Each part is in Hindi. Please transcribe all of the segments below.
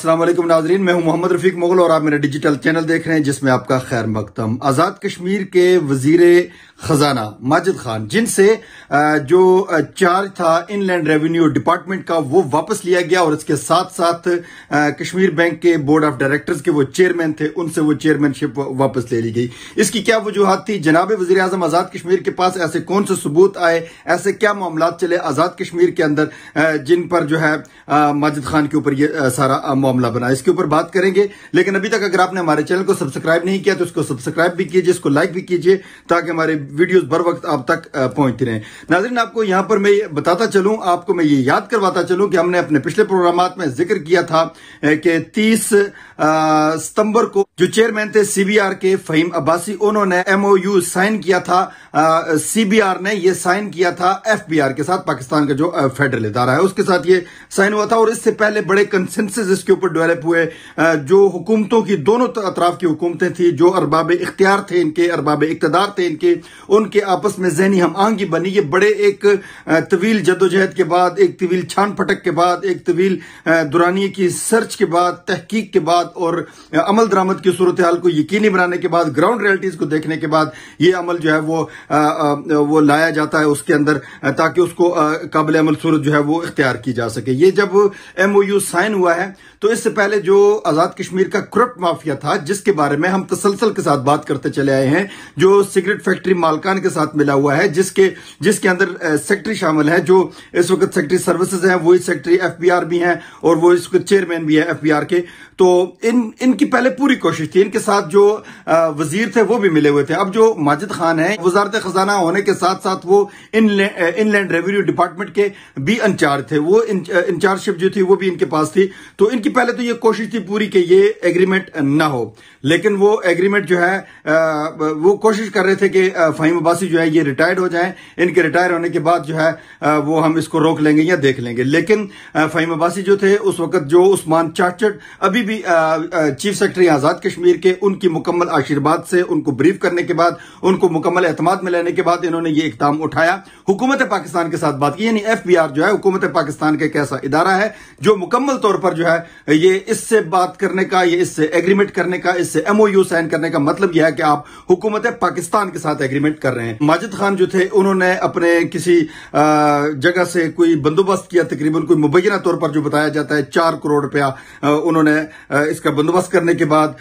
असलम नाजरीन मैं हूं मोहम्मद रफीक मुगल और आप मेरा डिजिटल चैनल देख रहे हैं जिसमें आपका खैर मकदम आज़ाद कश्मीर के वजीर खजाना माजिद खान जिनसे जो चार्ज था इनलैंड रेवेन्यू डिपार्टमेंट का वो वापस लिया गया और इसके साथ साथ कश्मीर बैंक के बोर्ड ऑफ डायरेक्टर्स के वो चेयरमैन थे उनसे वो चेयरमैनशिप वापस ले ली गई इसकी क्या वजूहत थी जनाब वजी अजम आज़ाद कश्मीर के पास ऐसे कौन से सबूत आए ऐसे क्या मामला चले आज़ाद कश्मीर के अंदर जिन पर जो है माजिद खान के ऊपर ये सारा मामला बना इसके ऊपर बात करेंगे लेकिन अभी तक अगर आपने हमारे चैनल को सब्सक्राइब नहीं किया तो उसको सब्सक्राइब भी कीजिए इसको लाइक भी कीजिए ताकि हमारे वीडियोस बर वक्त आप तक पहुंचती रहे नाजरीन आपको यहां पर मैं बताता चलूं आपको मैं ये याद करवाता चलूं कि हमने अपने पिछले प्रोग्राम में जिक्र किया था कि तीस सितंबर को जो चेयरमैन थे सीबीआर के फहीम अब्बासी उन्होंने एमओयू साइन किया था सीबीआर ने यह साइन किया था एफ के साथ पाकिस्तान का जो फेडरल इदारा है उसके साथ ये साइन हुआ था और इससे पहले बड़े कंसेंसिस इसके ऊपर डेवेलप हुए जो हुकूमतों की दोनों अतराफ की हुकूमतें थी जो अरबाब इख्तियार थे इनके अरबाब इकतदार थे इनके उनके आपस में जहनी हम आंगी बनी ये बड़े एक तवील जदोजहद के बाद एक तवील छान फटक के बाद एक तवील दुरानी की सर्च के बाद तहकीक के बाद और अमल दरामद की सूरत हाल को यकीनी बनाने के बाद ग्राउंड रियलिटीज को देखने के बाद ये अमल जो है वो वो लाया जाता है उसके अंदर ताकि उसको काबिल अमल सूरत जो है वो इख्तियार की जा सके ये जब यू साइन हुआ है तो इससे पहले जो आजाद कश्मीर का करप्ट माफिया था जिसके बारे में हम तसलसल के साथ बात करते चले आए हैं जो सिगरेट फैक्ट्री मालकान के साथ मिला हुआ है जिसके जिसके अंदर सेक्रेटरी शामिल है जो इस वक्त सेक्रेटरी सर्विसेज हैं वही सेक्रेटरी एफबीआर भी हैं और वो इसके चेयरमैन भी है एफबीआर के तो इन इनकी पहले पूरी कोशिश थी इनके साथ जो वजीर थे वो भी मिले हुए थे अब जो माजिद खान है वजारत खजाना होने के साथ साथ वो इनलैंड रेवेन्यू डिपार्टमेंट के भी इंचार्ज थे वो इंचार्जशिप जो थी वो भी इनके पास थी तो इनकी उनकी पहले तो ये कोशिश थी पूरी कि ये एग्रीमेंट ना हो लेकिन वो एग्रीमेंट जो है आ, वो कोशिश कर रहे थे कि फहीम अब्बासी जो है ये रिटायर्ड हो जाएं इनके रिटायर होने के बाद जो है आ, वो हम इसको रोक लेंगे या देख लेंगे लेकिन फहीम अब्बासी जो थे उस वक्त जो उस्मान चाचट अभी भी आ, चीफ सेक्रेटरी आज़ाद कश्मीर के उनकी मुकम्मल आशीर्वाद से उनको ब्रीफ करने के बाद उनको मुकम्मल अहतमाद में लेने के बाद इन्होंने ये इकदाम उठाया हुकूमत पाकिस्तान के साथ बात की यानी एफ जो है हुकूमत पाकिस्तान का एक ऐसा इदारा है जो मुकम्मल तौर पर जो है ये इससे बात करने का ये इससे एग्रीमेंट करने का इससे एमओयू साइन करने का मतलब यह है कि आप हुकूमत पाकिस्तान के साथ एग्रीमेंट कर रहे हैं माजिद खान जो थे उन्होंने अपने किसी जगह से कोई बंदोबस्त किया तकरीबन कोई मुबैना तौर पर जो बताया जाता है चार करोड़ रुपया उन्होंने इसका बंदोबस्त करने के बाद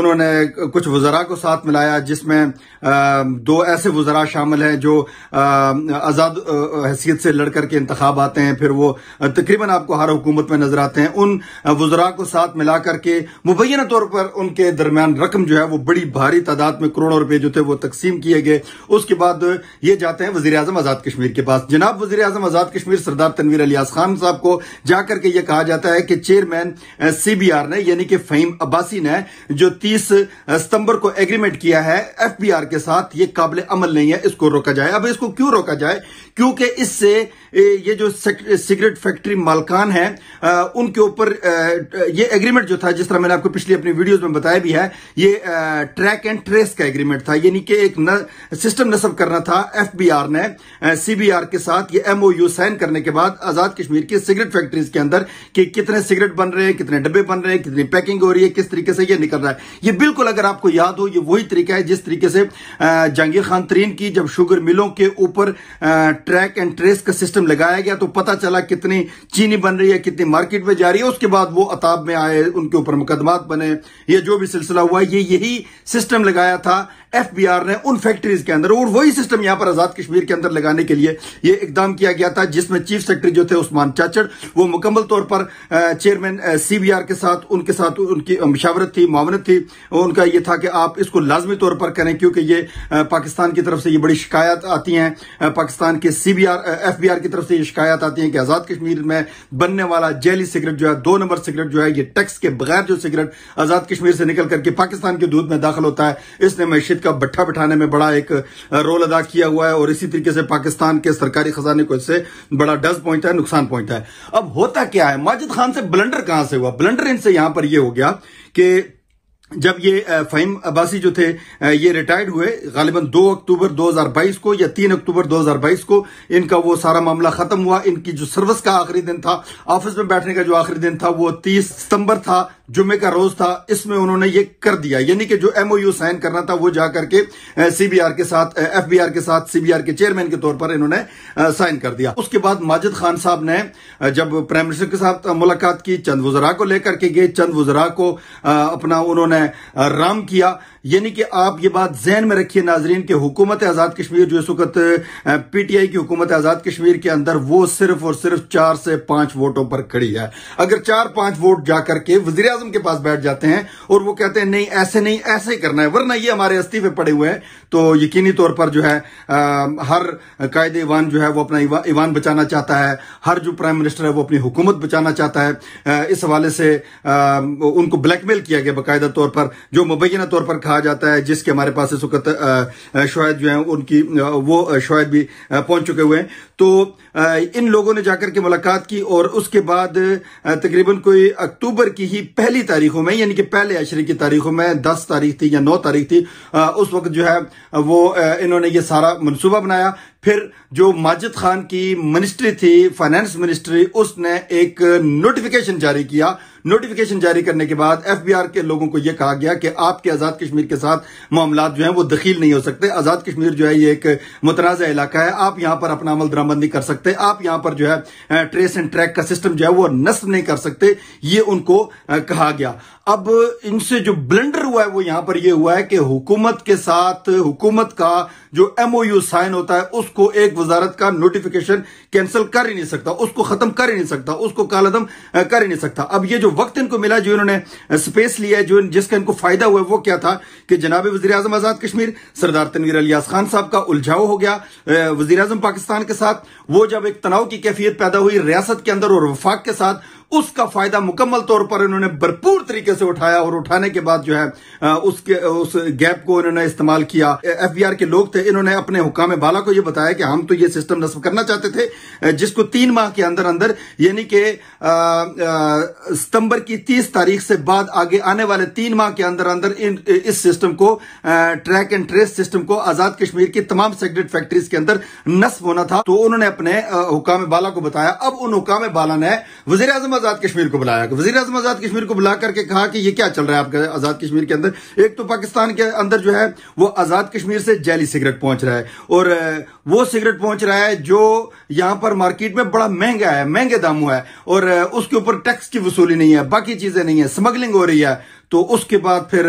उन्होंने कुछ वजरा को साथ मिलाया जिसमें दो ऐसे वजरा शामिल हैं जो आज़ाद हैसियत से लड़कर के इंतबाब आते हैं फिर वो तकरीबन आपको हर हुकूमत में नजर आते हैं उन वजरा को साथ मिलाकर के मुबैना तौर पर उनके दरमियान रकम जो है वो बड़ी भारी तादाद में करोड़ों रूपये जो थे वो तकसीम किए गए उसके बाद ये जाते हैं वजी अजम आजाद कश्मीर के पास जनाब वजी अजम आजाद कश्मीर सरदार तनवीर अलियास खान साहब को जाकर के ये कहा जाता है कि चेयरमैन सी बी आर ने यानी कि फहीम अब्बासी ने जो तीस सितंबर को एग्रीमेंट किया है एफ बी आर के साथ ये काबिल अमल नहीं है इसको रोका जाए अब इसको क्यों रोका जाए क्योंकि इससे ये जो सिगरेट फैक्ट्री मालकान है उनके ऊपर ये एग्रीमेंट जो था जिस तरह मैंने आपको पिछली अपनी वीडियोस में बताया भी है ये ट्रैक एंड ट्रेस का एग्रीमेंट था यानी कि एक न, सिस्टम नस्ब करना था एफबीआर ने सीबीआर के साथ ये एमओयू साइन करने के बाद आजाद कश्मीर की सिगरेट फैक्ट्रीज के अंदर कि कितने सिगरेट बन रहे हैं कितने डब्बे बन रहे हैं कितनी पैकिंग हो रही है किस तरीके से यह निकल रहा है ये बिल्कुल अगर आपको याद हो ये वही तरीका है जिस तरीके से जहांगीर खान तरीन की जब शुगर मिलों के ऊपर ट्रैक एंड ट्रेस का सिस्टम लगाया गया तो पता चला कितनी चीनी बन रही है कितनी मार्केट में जा रही है उसके बाद वो अताब में आए उनके ऊपर मुकदमात बने या जो भी सिलसिला हुआ ये यही सिस्टम लगाया था एफ बी आर ने उन फैक्ट्रीज के अंदर और वही सिस्टम यहां पर आजाद कश्मीर के अंदर लगाने के लिए यह इकदाम किया गया था जिसमें चीफ सेक्रेटरी जो थे उस्मान चाचड़ वो मुकम्मल तौर पर चेयरमैन सी बी आर के साथ उनके साथ उनकी मशावरत थी मावनत थी उनका यह था कि आप इसको लाजमी तौर पर करें क्योंकि ये पाकिस्तान की तरफ से ये बड़ी शिकायत आती है पाकिस्तान के C B R F B R की तरफ से ये शिकायत आती है कि आजाद कश्मीर में बनने वाला जैली सिगरेट जो है दो नंबर सिगरेट जो है ये टैक्स के बगैर जो सिगरेट आजाद कश्मीर से निकल करके पाकिस्तान के दूध में दाखिल होता है इसने मैशियत का भट्ठा बिठाने में बड़ा एक रोल अदा किया हुआ है और इसी तरीके से पाकिस्तान के सरकारी खजाने को इससे बड़ा डस पहुंचा है नुकसान पहुंचा है अब होता क्या है माजिद खान से ब्लंडर कहां से हुआ ब्लंडर इनसे यहां पर यह हो गया कि जब ये फ़हीम अब्बासी जो थे ये रिटायर्ड हुए गालिबा 2 अक्टूबर 2022 को या 3 अक्टूबर 2022 को इनका वो सारा मामला खत्म हुआ इनकी जो सर्विस का आखिरी दिन था ऑफिस में बैठने का जो आखिरी दिन था वो 30 सितंबर था जुम्मे का रोज था इसमें उन्होंने ये कर दिया यानी कि जो एमओयू साइन करना था वो जाकर के सीबीआर के साथ एफबीआर के साथ सीबीआर के चेयरमैन के तौर पर इन्होंने साइन कर दिया उसके बाद माजिद खान साहब ने जब प्राइम मिनिस्टर के साथ मुलाकात की चंद वजरा को लेकर के गए चंद वजरा को अपना उन्होंने राम किया यानी कि आप ये बात जहन में रखिए नाजरीन की हुकूमत आज़ाद कश्मीर जो इस वक्त पीटीआई की हुकूमत आज़ाद कश्मीर के अंदर वो सिर्फ और सिर्फ चार से पांच वोटों पर खड़ी है अगर चार पांच वोट जाकर के वजीर अजम के पास बैठ जाते हैं और वो कहते हैं नहीं ऐसे नहीं ऐसे ही करना है वरना ये हमारे इस्तीफे पड़े हुए हैं तो यकीनी तौर पर जो है आ, हर कायद ईवान जो है वो अपना ईवान बचाना चाहता है हर जो प्राइम मिनिस्टर है वो अपनी हुकूमत बचाना चाहता है आ, इस हवाले से आ, उनको ब्लैकमेल किया गया बाकायदा तौर पर जो मुबैना तौर पर खा कहा जाता है जिसके हमारे पास इस वक्त शायद जो है उनकी वो शोहद भी पहुंच चुके हुए हैं तो इन लोगों ने जाकर के मुलाकात की और उसके बाद तकरीबन कोई अक्टूबर की ही पहली तारीखों में यानी कि पहले अशरे की तारीखों में दस तारीख थी या नौ तारीख थी उस वक्त जो है वो इन्होंने ये सारा मनसूबा बनाया फिर जो माजिद खान की मिनिस्ट्री थी फाइनेंस मिनिस्ट्री उसने एक नोटिफिकेशन जारी किया नोटिफिकेशन जारी करने के बाद एफबीआर के लोगों को यह कहा गया कि आपके आज़ाद कश्मीर के साथ मामला जो है वो दखील नहीं हो सकते आज़ाद कश्मीर जो है ये एक मुतनाज़ इलाका है आप यहां पर अपना अमल दराम नहीं कर सकते आप यहां पर जो है ट्रेस एंड ट्रैक का सिस्टम जो है वो नष्ट नहीं कर सकते ये उनको कहा गया अब इनसे जो ब्लेंडर हुआ है वो यहां पर ये हुआ है कि हुकूमत के साथ हुकूमत का जो एमओयू साइन होता है उसको एक वजारत का नोटिफिकेशन कैंसिल कर ही नहीं सकता उसको खत्म कर ही नहीं सकता उसको कालदम कर ही नहीं सकता अब ये जो वक्त इनको मिला जो इन्होंने स्पेस लिया है जो जिसका इनको फायदा हुआ है वो क्या था कि जनाब वजी अजम आजाद कश्मीर सरदार तनवीर अलियास खान साहब का उलझाओ हो गया वजी अजम पाकिस्तान के साथ वो जब एक तनाव की कैफियत पैदा हुई रियासत के अंदर और वफाक के साथ उसका फायदा मुकम्मल तौर पर इन्होंने भरपूर तरीके से उठाया और उठाने के बाद जो है उसके उस गैप को इन्होंने इस्तेमाल किया एफबीआर के लोग थे इन्होंने अपने हुक्म बाला को यह बताया कि हम तो ये सिस्टम नस्ब करना चाहते थे जिसको तीन माह के अंदर अंदर यानी कि सितंबर की तीस तारीख से बाद आगे आने वाले तीन माह के अंदर अंदर इन, इस सिस्टम को ट्रैक एंड ट्रेस सिस्टम को आजाद कश्मीर की तमाम सिगरेट फैक्ट्रीज के अंदर नस्ब होना था तो उन्होंने अपने हुक्म बाला को बताया अब उन हुक्म बाला ने वजीर आज़ाद कश्मीर को बुलाया वजी अजम आज़ाद कश्मीर को बुला करके कहा कि ये क्या चल रहा है आपका आज़ाद कश्मीर के अंदर एक तो पाकिस्तान के अंदर जो है वो आज़ाद कश्मीर से जैली सिगरेट पहुंच रहा है और वो सिगरेट पहुंच रहा है जो यहां पर मार्केट में बड़ा महंगा है महंगे दाम हुआ है और उसके ऊपर टैक्स की वसूली नहीं है बाकी चीजें नहीं है स्मगलिंग हो रही है तो उसके बाद फिर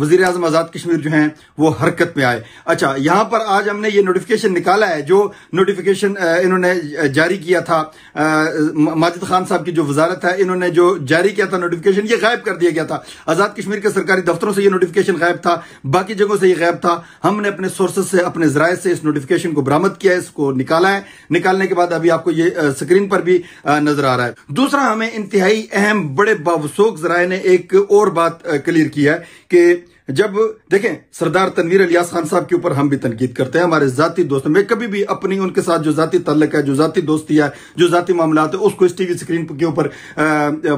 वजीर अजम आज़ाद कश्मीर जो है वो हरकत में आए अच्छा यहां पर आज हमने ये नोटिफिकेशन निकाला है जो नोटिफिकेशन इन्होंने जारी किया था माजिद खान साहब की जो वजारत है इन्होंने जो जारी किया था नोटिफिकेशन ये गायब कर दिया गया था आज़ाद कश्मीर के सरकारी दफ्तरों से यह नोटिफिकेशन गायब था बाकी जगहों से यह गायब था हमने अपने सोर्सेज से अपने जराये से इस नोटिफिकेशन को बरामद किया है इसको निकाला है निकालने के बाद अभी आपको ये स्क्रीन पर भी नजर आ रहा है दूसरा हमें इंतहाई अहम बड़े बावसोक जराये ने एक एक और बात क्लियर की है कि जब देखें सरदार तनवीर अलियास खान साहब के ऊपर हम भी तनकीद करते हैं हमारे जाती दोस्त मैं कभी भी अपनी उनके साथ जो जाती तल्लक है जो जाती दोस्ती है जो जाती मामला है उसको इस टीवी स्क्रीन के ऊपर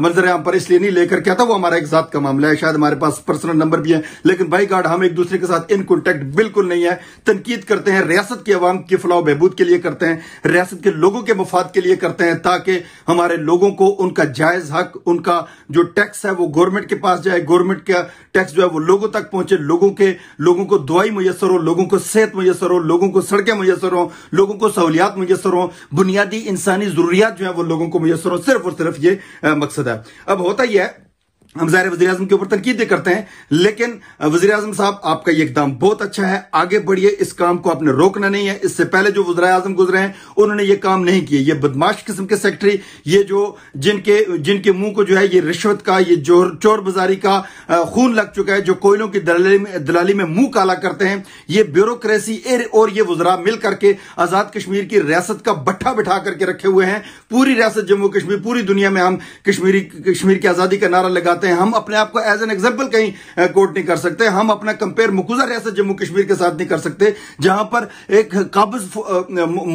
मंजर आम पर इसलिए नहीं लेकर क्या था वो हमारा एक जात का मामला है शायद हमारे पास पर्सनल नंबर भी है लेकिन बाई गार्ड हम एक दूसरे के साथ इन कॉन्टेक्ट बिल्कुल नहीं है तनकीद करते हैं रियासत की अवाम के फलाह बहबूद के लिए करते हैं रियासत के लोगों के मफाद के लिए करते हैं ताकि हमारे लोगों को उनका जायज हक उनका जो टैक्स है वो गवर्नमेंट के पास जाए गवर्नमेंट का टैक्स जो है वो लोगों तक पहुंचे लोगों के लोगों को दवाई मुयसर हो लोगों को सेहत मुयसर हो लोगों को सड़कें मुयसर हो लोगों को सहूलियात मुयसर हो बुनियादी इंसानी जरूरियात जो है वो लोगों को मुयसर हो सिर्फ और सिर्फ ये मकसद है अब होता यह है हम ज़ाहिर वजी अजम के ऊपर तनकीदें करते हैं लेकिन वजी अजम साहब आपका ये इकदाम बहुत अच्छा है आगे बढ़िए इस काम को आपने रोकना नहीं है इससे पहले जो वजरा अजम गुजरे हैं उन्होंने ये काम नहीं किए ये बदमाश किस्म के सेक्रेटरी ये जो जिनके जिनके मुंह को जो है ये रिश्वत का ये जोर चोर बाजारी का खून लग चुका है जो कोयलों की दलाली में दलाली में मुंह काला करते हैं ये ब्यूरोक्रेसी और ये वजरा मिल करके आज़ाद कश्मीर की रियासत का बट्ठा बिठा करके रखे हुए हैं पूरी रियासत जम्मू कश्मीर पूरी दुनिया में हम कश्मीरी कश्मीर की आज़ादी का नारा लगाते सकते हैं हम अपने आप को एज एन एग्जाम्पल कहीं कोट नहीं कर सकते हम अपना कंपेयर मुकुजा रियासत जम्मू कश्मीर के साथ नहीं कर सकते जहां पर एक कब्ज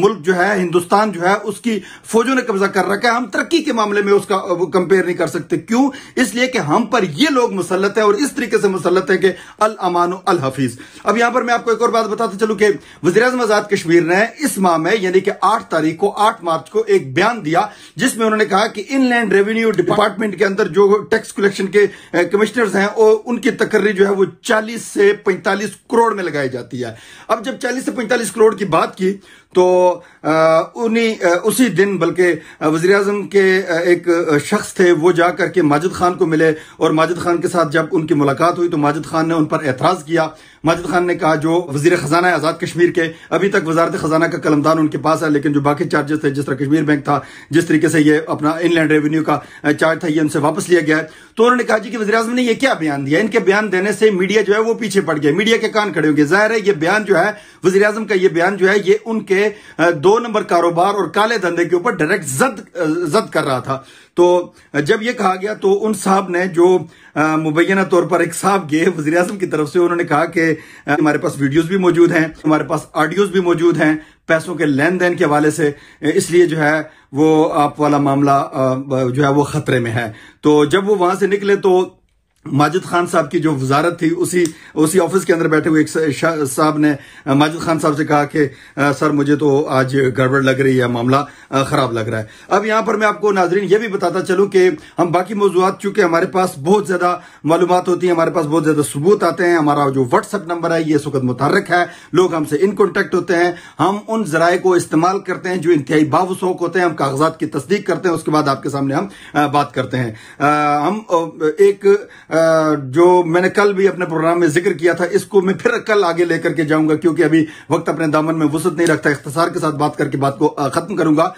मुल्क जो है हिंदुस्तान जो है उसकी फौजों ने कब्जा कर रखा है हम तरक्की के मामले में उसका कंपेयर नहीं कर सकते क्यों इसलिए कि हम पर ये लोग मुसलत है और इस तरीके से मुसलत है कि अल अमान अल हफीज अब यहां पर मैं आपको एक और बात बताता चलू कि वजी अजम आजाद कश्मीर ने इस माह में यानी कि आठ तारीख को आठ मार्च को एक बयान दिया जिसमें उन्होंने कहा कि इनलैंड रेवेन्यू डिपार्टमेंट के अंदर जो टैक्स कलेक्शन इलेक्शन के कमिश्नर्स eh, हैं और उनकी तकर्री जो है वो 40 से 45 करोड़ में लगाई जाती है अब जब 40 से 45 करोड़ की बात की तो उन्हीं उसी दिन बल्कि वजी अजम के एक शख्स थे वो जा करके माजिद खान को मिले और माजिद खान के साथ जब उनकी मुलाकात हुई तो माजिद खान ने उन पर एतराज़ किया माजिद खान ने कहा जो वजीर खजाना आज़ाद कश्मीर के अभी तक वजारत खजाना का कलमदान उनके पास है लेकिन जो बाकी चार्जेस थे जिस तरह कश्मीर बैंक था जिस तरीके से ये अपना इनलैंड रेवेन्यू का चार्ज था ये उनसे वापस लिया गया है तो उन्होंने कहा जी कि वजी अजम ने यह क्या बयान दिया इनके बयान देने से मीडिया जो है वो पीछे पड़ गया मीडिया के कान खड़े होंगे जाहिर है ये बयान जो है वजी अजम का ये बयान जो है ये उनके के दो नंबर कारोबार और काले धंधे के ऊपर डायरेक्ट जद जद कर रहा था तो जब ये कहा गया तो उन साहब ने जो मुबैना तौर पर एक साहब गए वजी अजम की तरफ से उन्होंने कहा कि हमारे पास वीडियोज भी मौजूद हैं हमारे पास ऑडियोज भी मौजूद हैं पैसों के लेन देन के हवाले से इसलिए जो है वो आप वाला मामला जो है वो खतरे में है तो जब वो वहां से निकले तो माजिद खान साहब की जो वजारत थी उसी उसी ऑफिस के अंदर बैठे हुए एक साहब ने माजिद खान साहब से कहा कि सर मुझे तो आज गड़बड़ लग रही है मामला ख़राब लग रहा है अब यहां पर मैं आपको नाजरीन ये भी बताता चलूं कि हम बाकी मौजूद चूंकि हमारे पास बहुत ज़्यादा मालूम होती है हमारे पास बहुत ज़्यादा सबूत आते हैं हमारा जो व्हाट्सअप नंबर है ये इस वक्त मुतहरक है लोग हमसे इन कॉन्टेक्ट होते हैं हम उन जराए को इस्तेमाल करते हैं जो इंतहाई बावसोक होते हैं हम कागजात की तस्दीक करते हैं उसके बाद आपके सामने हम बात करते हैं हम एक जो मैंने कल भी अपने प्रोग्राम में जिक्र किया था इसको मैं फिर कल आगे लेकर के जाऊंगा क्योंकि अभी वक्त अपने दामन में वसत नहीं रखता इख्तसार के साथ बात करके बात को खत्म करूंगा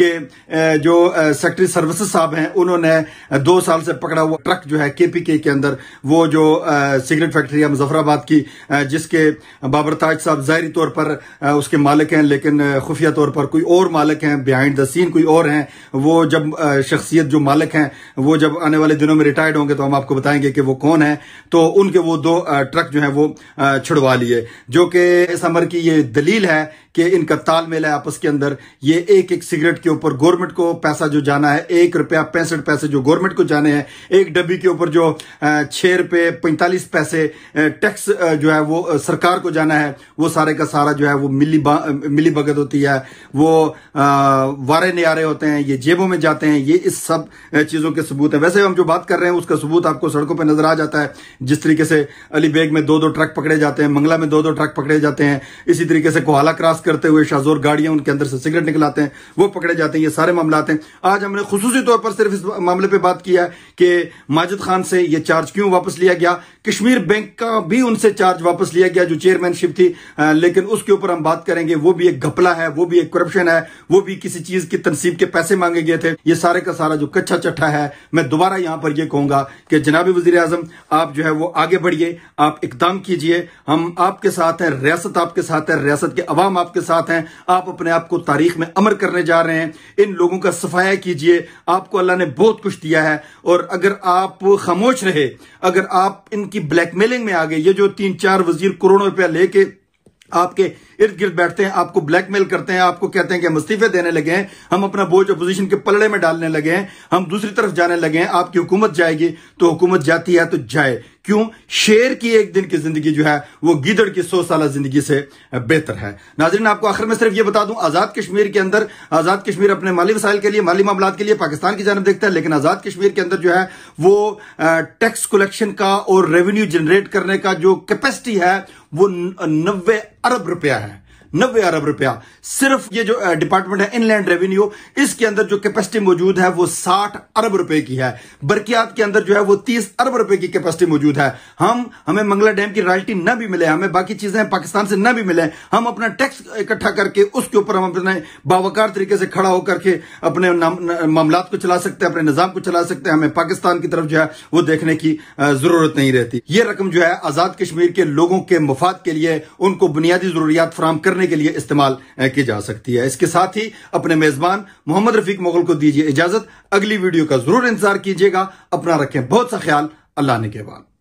कि जो सेक्रेटरी सर्विसेज साहब हैं उन्होंने दो साल से पकड़ा हुआ ट्रक जो है केपीके के अंदर वो जो सिगरेट फैक्ट्री है मुजफ्फराबाद की जिसके बाबर ताज साहब जाहरी तौर पर उसके मालिक हैं लेकिन खुफिया तौर पर कोई और मालिक हैं बिहाइंड द सीन कोई और हैं वो जब शख्सियत जो मालिक हैं वो जब आने वाले दिनों में रिटायर्ड होंगे तो हम आपको बताएंगे कि वो कौन है तो उनके वो दो ट्रक जो है वो छुड़वा लिए जो कि इस अमर की ये दलील है कि इनका तालमेल है आपस के अंदर ये एक एक सिगरेट के ऊपर गवर्नमेंट को पैसा जो जाना है एक रुपया पैंसठ पैसे जो गवर्नमेंट को जाने हैं एक डब्बी के ऊपर जो छह रुपये पैंतालीस पैसे टैक्स जो है वो सरकार को जाना है वो सारे का सारा जो है वो मिली मिली भगत होती है वो वारे नारे होते हैं ये जेबों में जाते हैं ये इस सब चीज़ों के सबूत है वैसे हम जो बात कर रहे हैं उसका सबूत आपको सड़कों पर नजर आ जाता है जिस तरीके से अली बेग में दो दो ट्रक पकड़े जाते हैं मंगला में दो दो ट्रक पकड़े जाते हैं इसी तरीके से कोहाला क्रॉस करते हुए शाजोर गाड़ियां उनके अंदर से सिगरेट निकलाते हैं वो पकड़े पकड़े जाते हैं ये सारे मामले आते हैं आज हमने खसूसी तौर पर सिर्फ इस मामले पर बात किया है कि माजिद खान से यह चार्ज क्यों वापस लिया गया कश्मीर बैंक का भी उनसे चार्ज वापस लिया गया जो चेयरमैनशिप थी लेकिन उसके ऊपर हम बात करेंगे वो भी एक घपला है वो भी एक करप्शन है वो भी किसी चीज की तनसीब के पैसे मांगे गए थे ये सारे का सारा जो कच्चा चट्टा है मैं दोबारा यहां पर यह कहूंगा कि जनाबी वजीर आजम आप जो है वो आगे बढ़िए आप इकदाम कीजिए हम आपके साथ हैं रियासत आपके साथ है रियासत के अवाम आपके साथ हैं आप अपने आप को तारीख में अमर करने जा रहे हैं हैं इन लोगों का सफाया कीजिए आपको अल्लाह ने बहुत कुछ दिया है और अगर आप खामोश रहे अगर आप इनकी ब्लैकमेलिंग में आ गए ये जो तीन चार वजीर करोड़ों रुपया लेके आपके इर्द गिर्द बैठते हैं आपको ब्लैकमेल करते हैं आपको कहते हैं कि हम इस्तीफे देने लगे हैं हम अपना बोझ अपोजिशन के पलड़े में डालने लगे हैं हम दूसरी तरफ जाने लगे हैं आपकी हुकूमत जाएगी तो हुकूमत जाती है तो जाए क्यों शेर की एक दिन की जिंदगी जो है वो गिदड़ की सौ साल जिंदगी से बेहतर है नाजरीन आपको आखिर में सिर्फ ये बता दूं आजाद कश्मीर के अंदर आजाद कश्मीर अपने माली वसाइल के लिए माली मामला के लिए पाकिस्तान की जानव देखता है लेकिन आजाद कश्मीर के अंदर जो है वो टैक्स कलेक्शन का और रेवेन्यू जनरेट करने का जो कैपेसिटी है वो नब्बे अरब रुपया है नब्बे अरब रुपया सिर्फ ये जो डिपार्टमेंट है इनलैंड रेवेन्यू इसके अंदर जो कैपेसिटी मौजूद है वो साठ अरब रुपए की है बरकियात के अंदर जो है वो तीस अरब रुपए की कैपेसिटी मौजूद है हम हमें मंगला डैम की रॉयल्टी न भी मिले हमें बाकी चीजें पाकिस्तान से न भी मिले हम अपना टैक्स इकट्ठा करके उसके ऊपर हम अपने बावकार तरीके से खड़ा होकर के अपने मामला को चला सकते हैं अपने निजाम को चला सकते हैं हमें पाकिस्तान की तरफ जो है वो देखने की जरूरत नहीं रहती ये रकम जो है आजाद कश्मीर के लोगों के मफाद के लिए उनको बुनियादी जरूरियात फ्राहम करने करने के लिए इस्तेमाल की जा सकती है इसके साथ ही अपने मेजबान मोहम्मद रफीक मुगल को दीजिए इजाजत अगली वीडियो का जरूर इंतजार कीजिएगा अपना रखें बहुत सा ख्याल अल्लाह ने के बाद